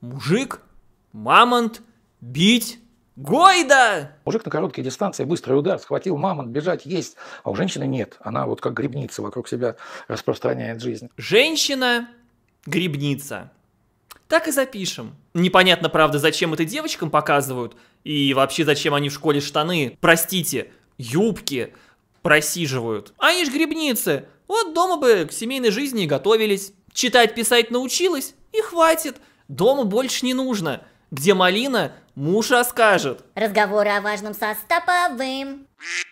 мужик, мамонт, бить, Гойда! Мужик на короткие дистанции, быстрый удар, схватил мамонт, бежать, есть. А у женщины нет. Она вот как грибница вокруг себя распространяет жизнь. Женщина – грибница. Так и запишем. Непонятно, правда, зачем это девочкам показывают, и вообще зачем они в школе штаны, простите, юбки просиживают. Они ж грибницы. Вот дома бы к семейной жизни готовились. Читать, писать научилась, и хватит. Дому больше не нужно, где малина муж расскажет. Разговоры о важном со Стоповым.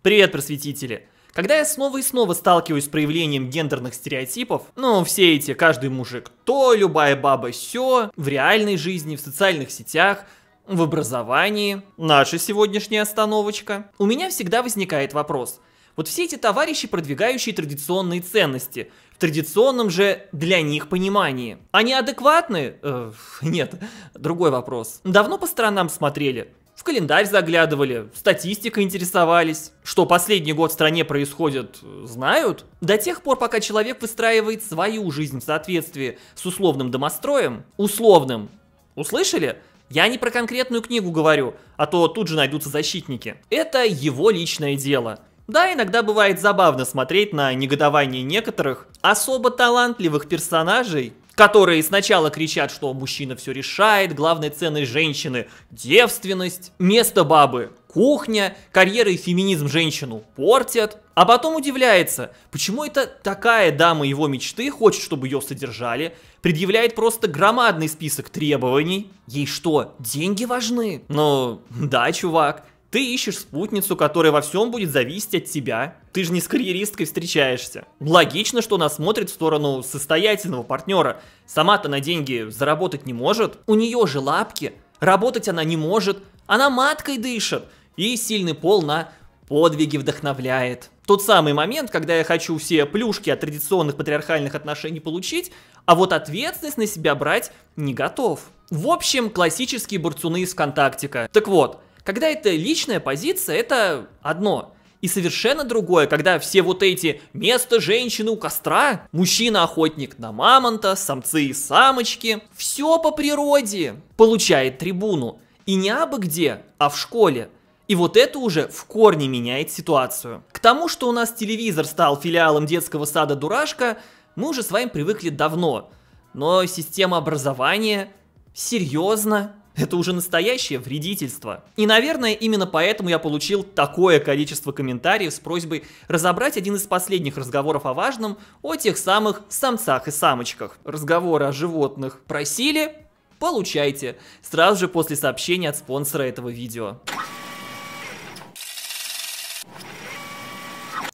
Привет, просветители. Когда я снова и снова сталкиваюсь с проявлением гендерных стереотипов, ну, все эти, каждый мужик то, любая баба все в реальной жизни, в социальных сетях, в образовании, наша сегодняшняя остановочка, у меня всегда возникает вопрос – вот все эти товарищи, продвигающие традиционные ценности, в традиционном же для них понимании. Они адекватны? Э, нет, другой вопрос. Давно по сторонам смотрели? В календарь заглядывали, статистикой интересовались. Что последний год в стране происходит, знают. До тех пор, пока человек выстраивает свою жизнь в соответствии с условным домостроем, условным, услышали? Я не про конкретную книгу говорю, а то тут же найдутся защитники. Это его личное дело. Да, иногда бывает забавно смотреть на негодование некоторых особо талантливых персонажей, которые сначала кричат, что мужчина все решает, главной ценой женщины – девственность, место бабы – кухня, карьера и феминизм женщину портят, а потом удивляется, почему это такая дама его мечты хочет, чтобы ее содержали, предъявляет просто громадный список требований. Ей что, деньги важны? Ну, да, чувак, ты ищешь спутницу, которая во всем будет зависеть от тебя. Ты же не с карьеристкой встречаешься. Логично, что она смотрит в сторону состоятельного партнера. Сама-то на деньги заработать не может. У нее же лапки. Работать она не может. Она маткой дышит. И сильный пол на подвиги вдохновляет. Тот самый момент, когда я хочу все плюшки от традиционных патриархальных отношений получить, а вот ответственность на себя брать не готов. В общем, классические борцуны из ВКонтактика. Так вот, когда это личная позиция, это одно. И совершенно другое, когда все вот эти «место женщины у костра», «мужчина-охотник на мамонта», «самцы и самочки» — все по природе получает трибуну. И не абы где, а в школе. И вот это уже в корне меняет ситуацию. К тому, что у нас телевизор стал филиалом детского сада «Дурашка», мы уже с вами привыкли давно. Но система образования серьезно это уже настоящее вредительство. И, наверное, именно поэтому я получил такое количество комментариев с просьбой разобрать один из последних разговоров о важном о тех самых самцах и самочках. Разговоры о животных просили, получайте. Сразу же после сообщения от спонсора этого видео.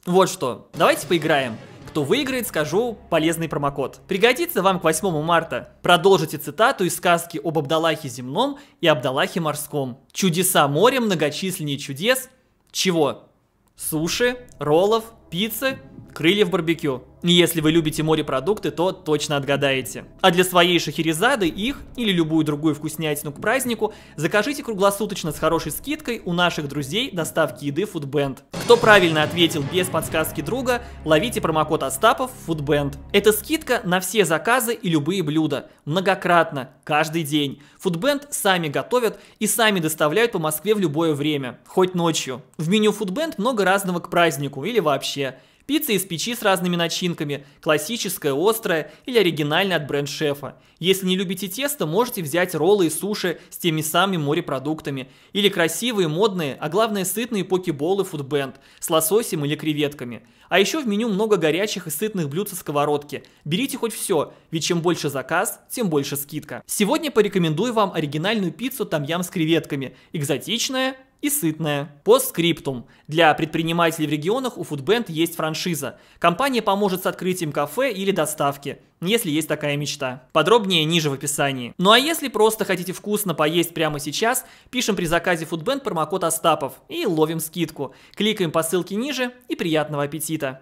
Вот что, давайте поиграем кто выиграет, скажу полезный промокод. Пригодится вам к 8 марта. Продолжите цитату из сказки об Абдалахе земном и Абдалахе морском. Чудеса моря многочисленнее чудес чего? Суши, роллов, пиццы крыльев барбекю. И если вы любите морепродукты, то точно отгадаете. А для своей шахерезады их, или любую другую вкуснятину к празднику, закажите круглосуточно с хорошей скидкой у наших друзей доставки еды Foodband. Кто правильно ответил без подсказки друга, ловите промокод Остапов Foodband. Это скидка на все заказы и любые блюда. Многократно, каждый день. Foodband сами готовят и сами доставляют по Москве в любое время, хоть ночью. В меню Foodband много разного к празднику или вообще. Пицца из печи с разными начинками, классическая, острая или оригинальная от бренд-шефа. Если не любите тесто, можете взять роллы и суши с теми самыми морепродуктами. Или красивые, модные, а главное сытные покеболы фудбенд с лососем или креветками. А еще в меню много горячих и сытных блюд со сковородки. Берите хоть все, ведь чем больше заказ, тем больше скидка. Сегодня порекомендую вам оригинальную пиццу там ям с креветками. Экзотичная, и сытное. По скриптум. Для предпринимателей в регионах у Foodband есть франшиза. Компания поможет с открытием кафе или доставки, если есть такая мечта. Подробнее ниже в описании. Ну а если просто хотите вкусно поесть прямо сейчас, пишем при заказе Foodband промокод Остапов и ловим скидку. Кликаем по ссылке ниже и приятного аппетита!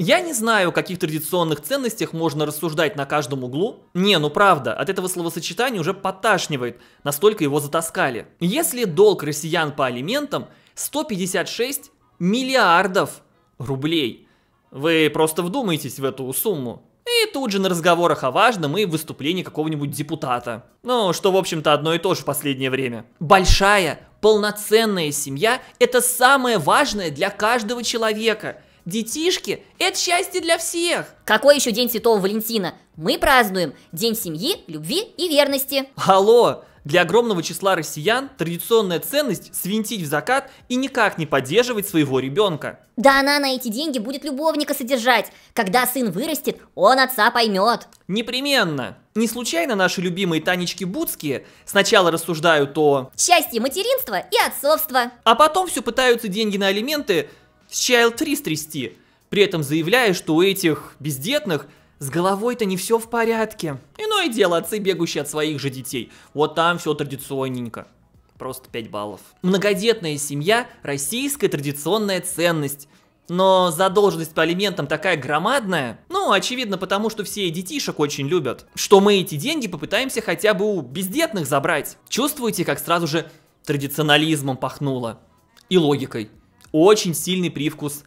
Я не знаю, о каких традиционных ценностях можно рассуждать на каждом углу. Не, ну правда, от этого словосочетания уже поташнивает, настолько его затаскали. Если долг россиян по алиментам 156 миллиардов рублей. Вы просто вдумайтесь в эту сумму. И тут же на разговорах о важном и выступлении какого-нибудь депутата. Ну, что, в общем-то, одно и то же в последнее время. Большая, полноценная семья – это самое важное для каждого человека – детишки – это счастье для всех. Какой еще День Святого Валентина? Мы празднуем День семьи, любви и верности. Алло, для огромного числа россиян традиционная ценность свинтить в закат и никак не поддерживать своего ребенка. Да она на эти деньги будет любовника содержать. Когда сын вырастет, он отца поймет. Непременно. Не случайно наши любимые Танечки Буцкие сначала рассуждают о... Счастье материнства и отцовства. А потом все пытаются деньги на алименты с Child 3 стрясти, при этом заявляя, что у этих бездетных с головой-то не все в порядке. Иное дело отцы, бегущие от своих же детей. Вот там все традиционненько. Просто 5 баллов. Многодетная семья – российская традиционная ценность. Но задолженность по алиментам такая громадная, ну, очевидно, потому что все детишек очень любят, что мы эти деньги попытаемся хотя бы у бездетных забрать. Чувствуете, как сразу же традиционализмом пахнуло? И логикой очень сильный привкус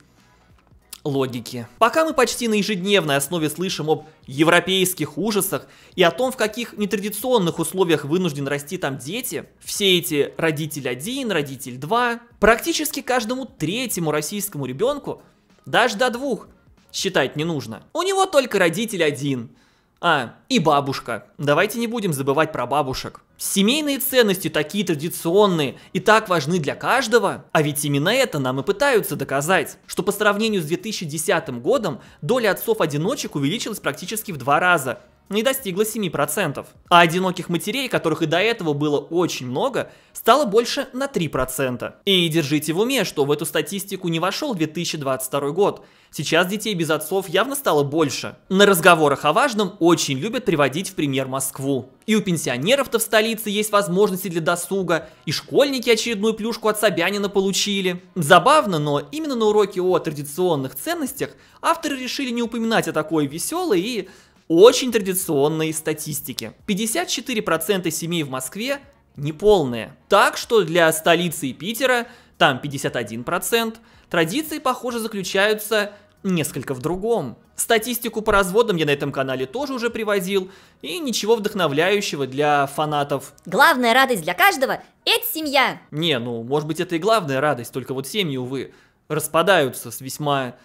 логики. Пока мы почти на ежедневной основе слышим об европейских ужасах и о том, в каких нетрадиционных условиях вынужден расти там дети, все эти родитель один, родитель два, практически каждому третьему российскому ребенку, даже до двух, считать не нужно. У него только родитель один – а, и бабушка. Давайте не будем забывать про бабушек. Семейные ценности такие традиционные и так важны для каждого, а ведь именно это нам и пытаются доказать, что по сравнению с 2010 годом доля отцов-одиночек увеличилась практически в два раза, и достигла 7%, а одиноких матерей, которых и до этого было очень много, стало больше на 3%. И держите в уме, что в эту статистику не вошел 2022 год. Сейчас детей без отцов явно стало больше. На разговорах о важном очень любят приводить в пример Москву. И у пенсионеров-то в столице есть возможности для досуга, и школьники очередную плюшку от Собянина получили. Забавно, но именно на уроке о традиционных ценностях авторы решили не упоминать о такой веселой и очень традиционной статистики. 54% семей в Москве неполные. Так что для столицы и Питера там 51%. Традиции, похоже, заключаются несколько в другом. Статистику по разводам я на этом канале тоже уже приводил, и ничего вдохновляющего для фанатов. Главная радость для каждого – это семья! Не, ну, может быть, это и главная радость, только вот семьи, увы, распадаются с весьма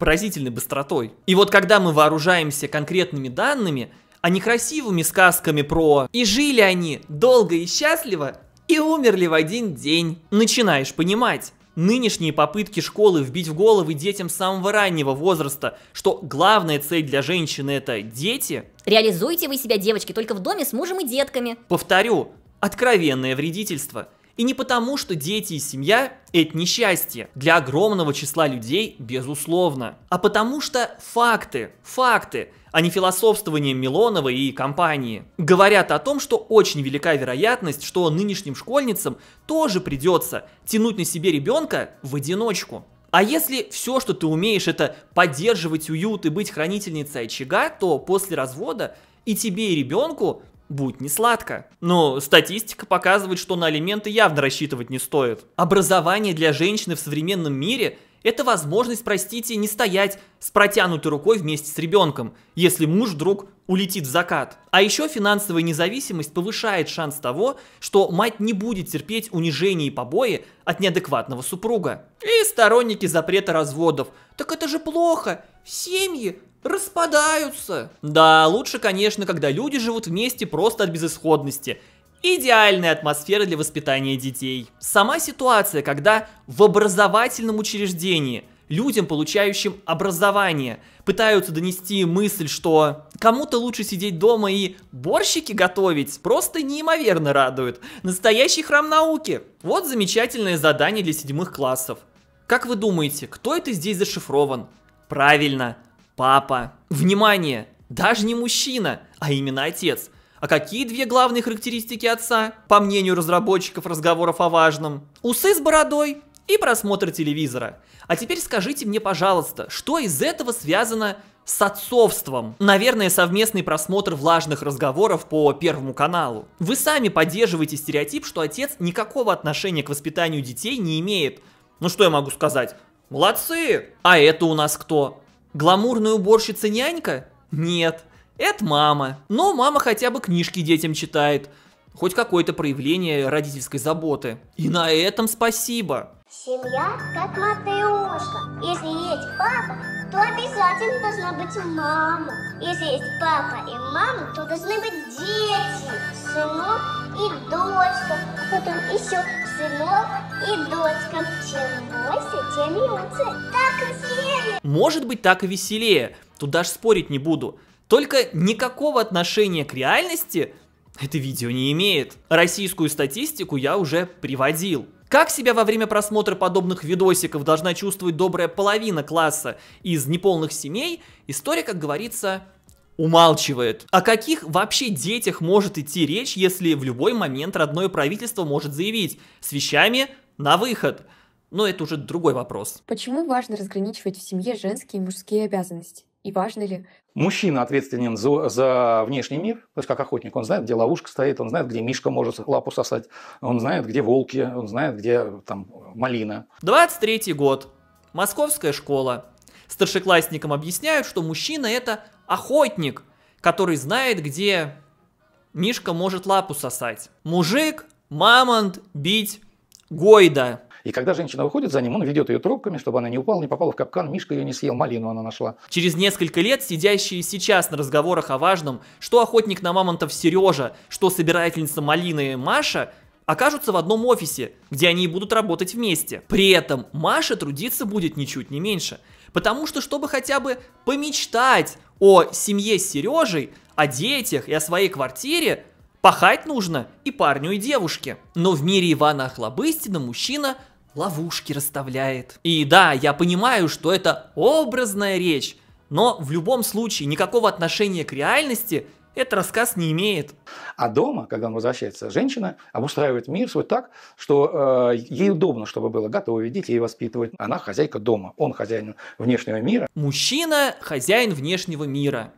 поразительной быстротой. И вот когда мы вооружаемся конкретными данными, а не красивыми сказками про «и жили они долго и счастливо, и умерли в один день», начинаешь понимать, Нынешние попытки школы вбить в головы детям самого раннего возраста, что главная цель для женщины это дети. Реализуйте вы себя, девочки, только в доме с мужем и детками. Повторю, откровенное вредительство – и не потому, что дети и семья – это несчастье для огромного числа людей, безусловно, а потому что факты, факты, а не философствование Милонова и компании, говорят о том, что очень велика вероятность, что нынешним школьницам тоже придется тянуть на себе ребенка в одиночку. А если все, что ты умеешь, это поддерживать уют и быть хранительницей очага, то после развода и тебе, и ребенку будет не сладко. Но статистика показывает, что на алименты явно рассчитывать не стоит. Образование для женщины в современном мире – это возможность, простите, не стоять с протянутой рукой вместе с ребенком, если муж вдруг улетит в закат. А еще финансовая независимость повышает шанс того, что мать не будет терпеть унижение и побои от неадекватного супруга. И сторонники запрета разводов. Так это же плохо, семьи распадаются. Да, лучше, конечно, когда люди живут вместе просто от безысходности. Идеальная атмосфера для воспитания детей. Сама ситуация, когда в образовательном учреждении людям, получающим образование, пытаются донести мысль, что кому-то лучше сидеть дома и борщики готовить, просто неимоверно радует. Настоящий храм науки. Вот замечательное задание для седьмых классов. Как вы думаете, кто это здесь зашифрован? Правильно, папа. Внимание, даже не мужчина, а именно отец. А какие две главные характеристики отца, по мнению разработчиков разговоров о важном? Усы с бородой и просмотр телевизора. А теперь скажите мне, пожалуйста, что из этого связано с отцовством. Наверное, совместный просмотр влажных разговоров по Первому каналу. Вы сами поддерживаете стереотип, что отец никакого отношения к воспитанию детей не имеет. Ну что я могу сказать? Молодцы! А это у нас кто? Гламурная уборщица-нянька? Нет, это мама. Но мама хотя бы книжки детям читает. Хоть какое-то проявление родительской заботы. И на этом спасибо. Семья как матрешка. Если есть папа, то обязательно должна быть мама. Если есть папа и мама, то должны быть дети. Сынок и дочка. Потом еще сынок и дочка. Человек может быть так и веселее, тут даже спорить не буду. Только никакого отношения к реальности это видео не имеет. Российскую статистику я уже приводил. Как себя во время просмотра подобных видосиков должна чувствовать добрая половина класса из неполных семей, история, как говорится, умалчивает. О каких вообще детях может идти речь, если в любой момент родное правительство может заявить «с вещами на выход»? Но это уже другой вопрос. Почему важно разграничивать в семье женские и мужские обязанности? И важно ли? Мужчина ответственен за, за внешний мир, то есть как охотник. Он знает, где ловушка стоит, он знает, где мишка может лапу сосать, он знает, где волки, он знает, где там малина. 23-й год. Московская школа. Старшеклассникам объясняют, что мужчина – это охотник, который знает, где мишка может лапу сосать. Мужик, мамонт, бить, гойда – и когда женщина выходит за ним, он ведет ее трубками, чтобы она не упала, не попала в капкан, Мишка ее не съел, малину она нашла. Через несколько лет сидящие сейчас на разговорах о важном, что охотник на мамонтов Сережа, что собирательница малины Маша, окажутся в одном офисе, где они и будут работать вместе. При этом Маша трудиться будет ничуть не меньше. Потому что, чтобы хотя бы помечтать о семье с Сережей, о детях и о своей квартире, пахать нужно и парню, и девушке. Но в мире Ивана Охлобыстина мужчина – ловушки расставляет. И да, я понимаю, что это образная речь, но в любом случае никакого отношения к реальности этот рассказ не имеет. А дома, когда он возвращается, женщина обустраивает мир свой так, что э, ей удобно, чтобы было готовить, детей воспитывать. Она хозяйка дома, он хозяин внешнего мира. Мужчина – хозяин внешнего мира.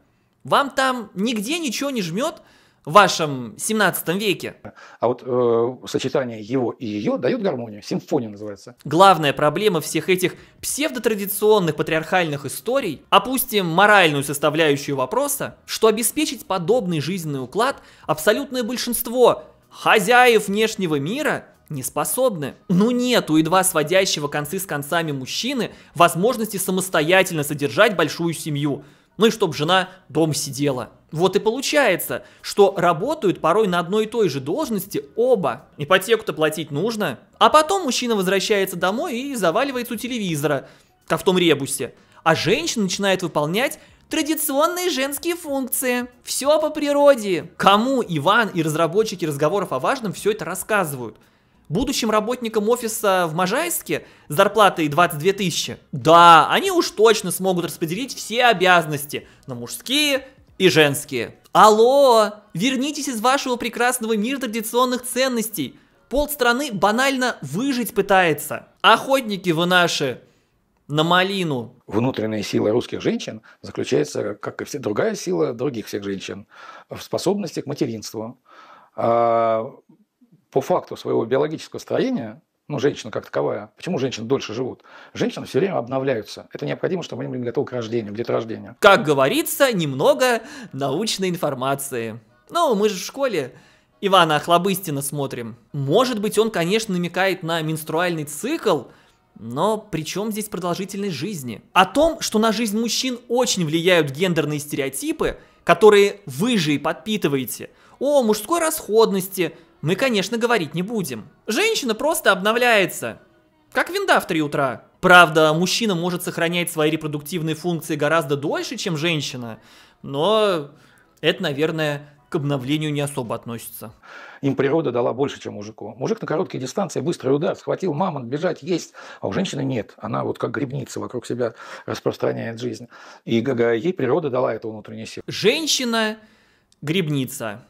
Вам там нигде ничего не жмет – в вашем 17 веке. А вот э, сочетание его и ее дает гармонию. Симфония называется. Главная проблема всех этих псевдотрадиционных патриархальных историй, опустим моральную составляющую вопроса, что обеспечить подобный жизненный уклад абсолютное большинство хозяев внешнего мира не способны. Ну нет у едва сводящего концы с концами мужчины возможности самостоятельно содержать большую семью – ну и чтобы жена дом сидела. Вот и получается, что работают порой на одной и той же должности оба. Ипотеку-то платить нужно. А потом мужчина возвращается домой и заваливается у телевизора, как в том ребусе. А женщина начинает выполнять традиционные женские функции. Все по природе. Кому Иван и разработчики разговоров о важном все это рассказывают? будущим работникам офиса в Можайске с зарплатой 22 тысячи, да, они уж точно смогут распределить все обязанности на мужские и женские. Алло, вернитесь из вашего прекрасного мира традиционных ценностей. Пол страны банально выжить пытается. Охотники вы наши на малину. Внутренняя сила русских женщин заключается, как и все, другая сила других всех женщин, в способности к материнству, а, по факту своего биологического строения, ну, женщина как таковая, почему женщины дольше живут? Женщины все время обновляются. Это необходимо, чтобы они были готовы к рождению, к деторождению. Как говорится, немного научной информации. Ну, мы же в школе Ивана Охлобыстина смотрим. Может быть, он, конечно, намекает на менструальный цикл, но при чем здесь продолжительность жизни? О том, что на жизнь мужчин очень влияют гендерные стереотипы, которые вы же и подпитываете. О мужской расходности, мы, конечно, говорить не будем. Женщина просто обновляется. Как винда в три утра. Правда, мужчина может сохранять свои репродуктивные функции гораздо дольше, чем женщина, но это, наверное, к обновлению не особо относится. Им природа дала больше, чем мужику. Мужик на короткие дистанции, быстрый удар, схватил мамонт, бежать, есть. А у женщины нет. Она вот как грибница вокруг себя распространяет жизнь. И ей природа дала эту внутреннюю силу. Женщина – грибница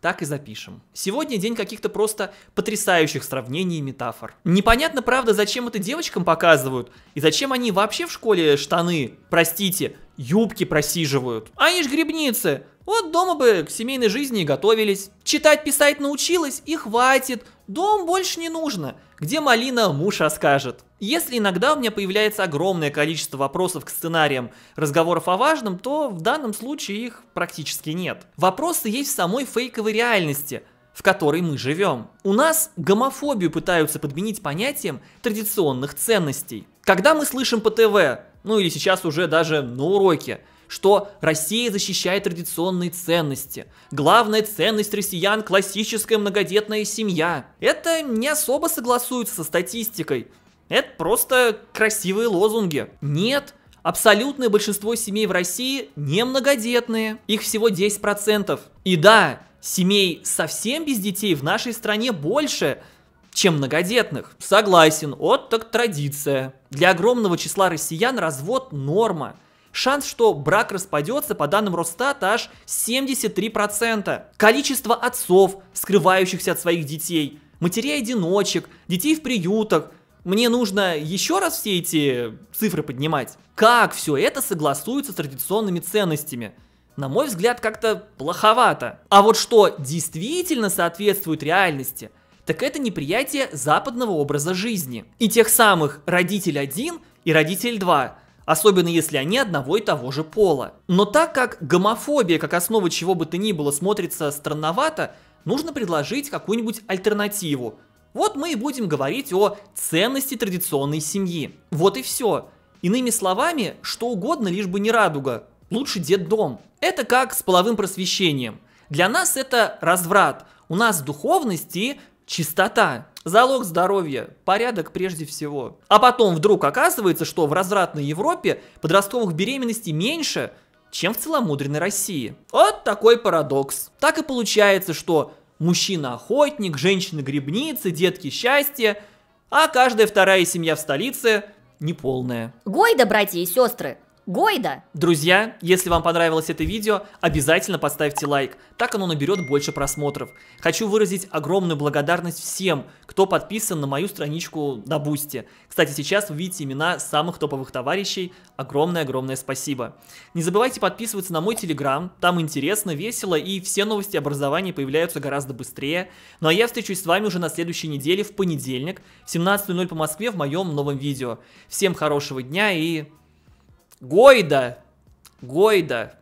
так и запишем. Сегодня день каких-то просто потрясающих сравнений и метафор. Непонятно, правда, зачем это девочкам показывают, и зачем они вообще в школе штаны, простите, юбки просиживают. Они ж грибницы, вот дома бы к семейной жизни готовились. Читать, писать научилась и хватит. Дом больше не нужно, где малина муж расскажет. Если иногда у меня появляется огромное количество вопросов к сценариям разговоров о важном, то в данном случае их практически нет. Вопросы есть в самой фейковой реальности, в которой мы живем. У нас гомофобию пытаются подменить понятием традиционных ценностей. Когда мы слышим по ТВ, ну или сейчас уже даже на уроке, что Россия защищает традиционные ценности. Главная ценность россиян – классическая многодетная семья. Это не особо согласуется со статистикой. Это просто красивые лозунги. Нет, абсолютное большинство семей в России не многодетные. Их всего 10%. И да, семей совсем без детей в нашей стране больше, чем многодетных. Согласен, вот так традиция. Для огромного числа россиян развод – норма – Шанс, что брак распадется, по данным Росстата, аж 73%. Количество отцов, скрывающихся от своих детей, матерей-одиночек, детей в приютах. Мне нужно еще раз все эти цифры поднимать? Как все это согласуется с традиционными ценностями? На мой взгляд, как-то плоховато. А вот что действительно соответствует реальности, так это неприятие западного образа жизни. И тех самых «родитель один» и «родитель два», особенно если они одного и того же пола. Но так как гомофобия как основа чего бы то ни было смотрится странновато, нужно предложить какую-нибудь альтернативу. Вот мы и будем говорить о ценности традиционной семьи. Вот и все. Иными словами, что угодно, лишь бы не радуга. Лучше дед дом. Это как с половым просвещением. Для нас это разврат. У нас духовность и чистота. Залог здоровья, порядок прежде всего. А потом вдруг оказывается, что в развратной Европе подростковых беременностей меньше, чем в целомудренной России. Вот такой парадокс. Так и получается, что мужчина-охотник, женщина гребница, детки счастья, а каждая вторая семья в столице неполная. Гой, да, братья и сестры! Гойда! Друзья, если вам понравилось это видео, обязательно поставьте лайк, так оно наберет больше просмотров. Хочу выразить огромную благодарность всем, кто подписан на мою страничку на Бусти. Кстати, сейчас вы видите имена самых топовых товарищей. Огромное-огромное спасибо. Не забывайте подписываться на мой Телеграм, там интересно, весело и все новости образования появляются гораздо быстрее. Ну а я встречусь с вами уже на следующей неделе в понедельник в 17.00 по Москве в моем новом видео. Всем хорошего дня и Гойда. Гойда.